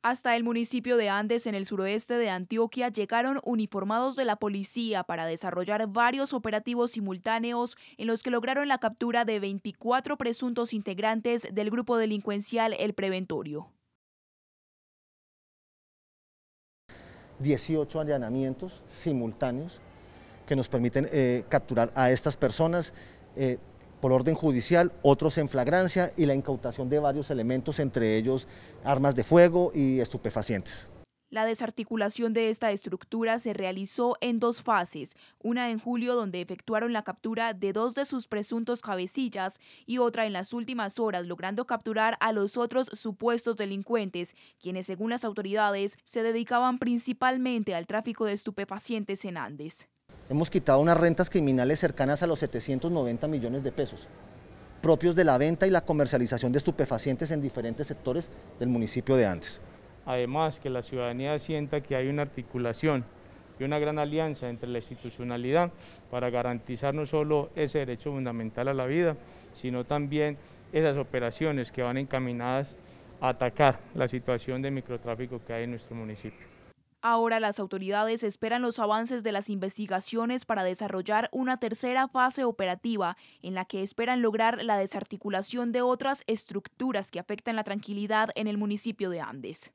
Hasta el municipio de Andes, en el suroeste de Antioquia, llegaron uniformados de la policía para desarrollar varios operativos simultáneos en los que lograron la captura de 24 presuntos integrantes del grupo delincuencial El Preventorio. 18 allanamientos simultáneos que nos permiten eh, capturar a estas personas. Eh, por orden judicial, otros en flagrancia y la incautación de varios elementos, entre ellos armas de fuego y estupefacientes. La desarticulación de esta estructura se realizó en dos fases, una en julio donde efectuaron la captura de dos de sus presuntos cabecillas y otra en las últimas horas logrando capturar a los otros supuestos delincuentes, quienes según las autoridades se dedicaban principalmente al tráfico de estupefacientes en Andes. Hemos quitado unas rentas criminales cercanas a los 790 millones de pesos, propios de la venta y la comercialización de estupefacientes en diferentes sectores del municipio de Antes. Además, que la ciudadanía sienta que hay una articulación y una gran alianza entre la institucionalidad para garantizar no solo ese derecho fundamental a la vida, sino también esas operaciones que van encaminadas a atacar la situación de microtráfico que hay en nuestro municipio. Ahora las autoridades esperan los avances de las investigaciones para desarrollar una tercera fase operativa en la que esperan lograr la desarticulación de otras estructuras que afectan la tranquilidad en el municipio de Andes.